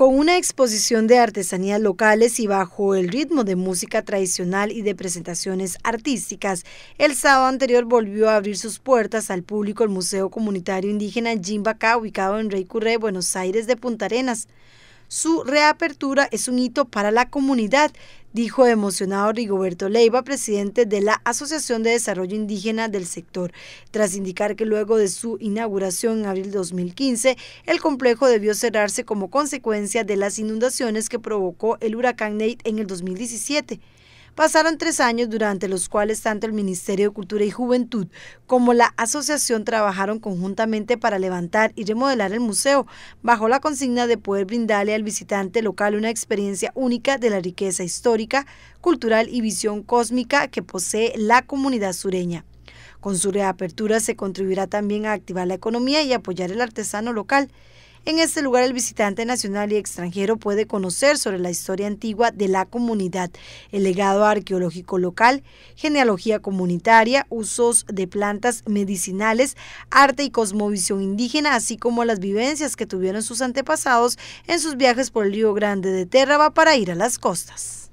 Con una exposición de artesanías locales y bajo el ritmo de música tradicional y de presentaciones artísticas, el sábado anterior volvió a abrir sus puertas al público el Museo Comunitario Indígena Jimbacá, ubicado en Rey Curré, Buenos Aires de Punta Arenas. Su reapertura es un hito para la comunidad dijo emocionado Rigoberto Leiva, presidente de la Asociación de Desarrollo Indígena del sector, tras indicar que luego de su inauguración en abril de 2015, el complejo debió cerrarse como consecuencia de las inundaciones que provocó el huracán Nate en el 2017. Pasaron tres años durante los cuales tanto el Ministerio de Cultura y Juventud como la asociación trabajaron conjuntamente para levantar y remodelar el museo bajo la consigna de poder brindarle al visitante local una experiencia única de la riqueza histórica, cultural y visión cósmica que posee la comunidad sureña. Con su reapertura se contribuirá también a activar la economía y apoyar el artesano local. En este lugar el visitante nacional y extranjero puede conocer sobre la historia antigua de la comunidad, el legado arqueológico local, genealogía comunitaria, usos de plantas medicinales, arte y cosmovisión indígena, así como las vivencias que tuvieron sus antepasados en sus viajes por el Río Grande de Terraba para ir a las costas.